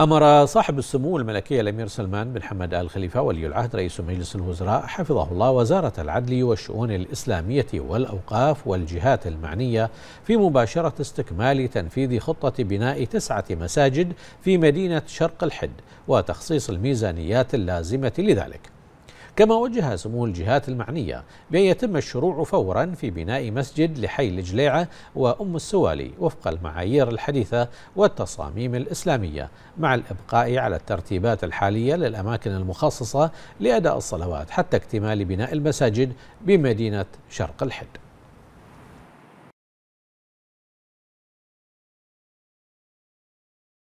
أمر صاحب السمو الملكي الأمير سلمان بن حمد آل خليفة ولي العهد رئيس مجلس الوزراء حفظه الله وزارة العدل والشؤون الإسلامية والأوقاف والجهات المعنية في مباشرة استكمال تنفيذ خطة بناء تسعة مساجد في مدينة شرق الحد وتخصيص الميزانيات اللازمة لذلك كما وجه سمو الجهات المعنية بأن يتم الشروع فورا في بناء مسجد لحي لجليعة وأم السوالي وفق المعايير الحديثة والتصاميم الإسلامية مع الإبقاء على الترتيبات الحالية للأماكن المخصصة لأداء الصلوات حتى اكتمال بناء المساجد بمدينة شرق الحد